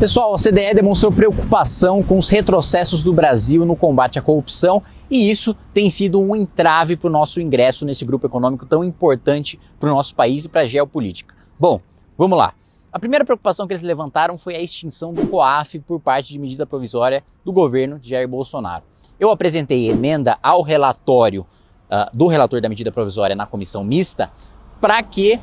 Pessoal, a CDE demonstrou preocupação com os retrocessos do Brasil no combate à corrupção e isso tem sido um entrave para o nosso ingresso nesse grupo econômico tão importante para o nosso país e para a geopolítica. Bom, vamos lá. A primeira preocupação que eles levantaram foi a extinção do COAF por parte de medida provisória do governo de Jair Bolsonaro. Eu apresentei emenda ao relatório uh, do relator da medida provisória na comissão mista para que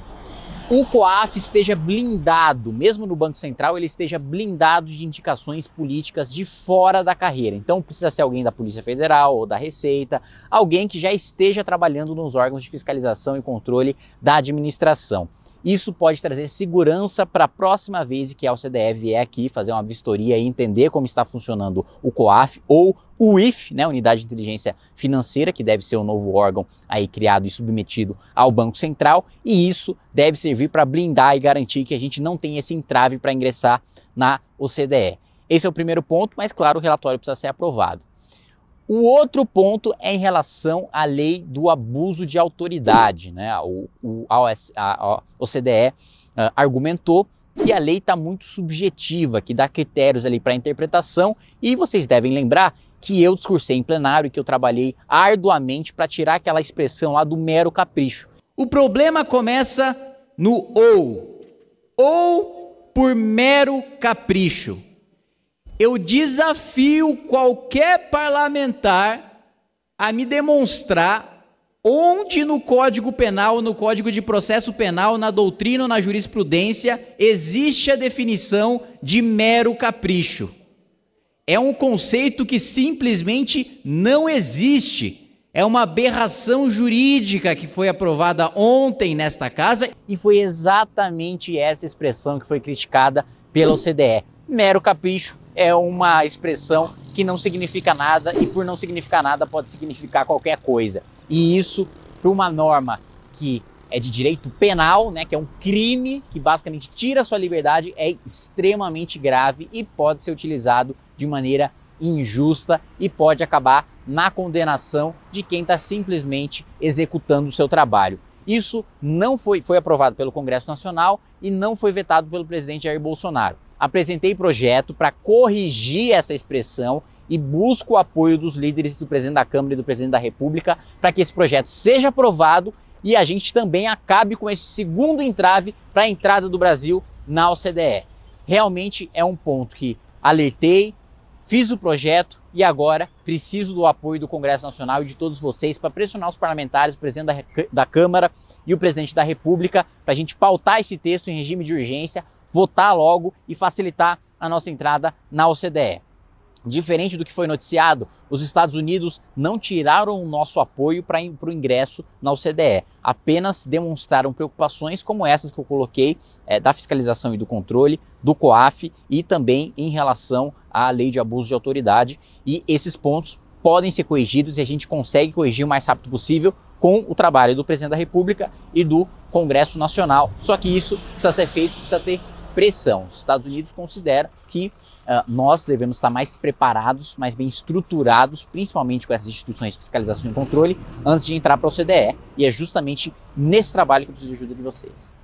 o COAF esteja blindado, mesmo no Banco Central, ele esteja blindado de indicações políticas de fora da carreira. Então precisa ser alguém da Polícia Federal ou da Receita, alguém que já esteja trabalhando nos órgãos de fiscalização e controle da administração. Isso pode trazer segurança para a próxima vez que a OCDE vier aqui fazer uma vistoria e entender como está funcionando o COAF ou o IF, né, Unidade de Inteligência Financeira, que deve ser o um novo órgão aí criado e submetido ao Banco Central, e isso deve servir para blindar e garantir que a gente não tenha esse entrave para ingressar na OCDE. Esse é o primeiro ponto, mas claro, o relatório precisa ser aprovado. O outro ponto é em relação à lei do abuso de autoridade. Né? O, o a, a OCDE uh, ah, argumentou que a lei está muito subjetiva, que dá critérios ali para interpretação, e vocês devem lembrar que eu discursei em plenário e que eu trabalhei arduamente para tirar aquela expressão lá do mero capricho. O problema começa no ou. Ou por mero capricho. Eu desafio qualquer parlamentar a me demonstrar onde no Código Penal, no Código de Processo Penal, na doutrina ou na jurisprudência existe a definição de mero capricho. É um conceito que simplesmente não existe. É uma aberração jurídica que foi aprovada ontem nesta casa. E foi exatamente essa expressão que foi criticada pela OCDE. Mero capricho é uma expressão que não significa nada e por não significar nada pode significar qualquer coisa. E isso para uma norma que é de direito penal, né, que é um crime que basicamente tira sua liberdade, é extremamente grave e pode ser utilizado de maneira injusta e pode acabar na condenação de quem está simplesmente executando o seu trabalho. Isso não foi, foi aprovado pelo Congresso Nacional e não foi vetado pelo presidente Jair Bolsonaro apresentei projeto para corrigir essa expressão e busco o apoio dos líderes do presidente da Câmara e do presidente da República para que esse projeto seja aprovado e a gente também acabe com esse segundo entrave para a entrada do Brasil na OCDE. Realmente é um ponto que alertei, fiz o projeto e agora preciso do apoio do Congresso Nacional e de todos vocês para pressionar os parlamentares, o presidente da, da Câmara e o presidente da República para a gente pautar esse texto em regime de urgência votar logo e facilitar a nossa entrada na OCDE. Diferente do que foi noticiado, os Estados Unidos não tiraram o nosso apoio para o ingresso na OCDE, apenas demonstraram preocupações como essas que eu coloquei, é, da fiscalização e do controle, do COAF e também em relação à lei de abuso de autoridade. E esses pontos podem ser corrigidos e a gente consegue corrigir o mais rápido possível com o trabalho do presidente da República e do Congresso Nacional. Só que isso precisa ser feito, precisa ter pressão. Os Estados Unidos consideram que uh, nós devemos estar mais preparados, mais bem estruturados, principalmente com essas instituições de fiscalização e controle, antes de entrar para o CDE. E é justamente nesse trabalho que eu preciso de ajuda de vocês.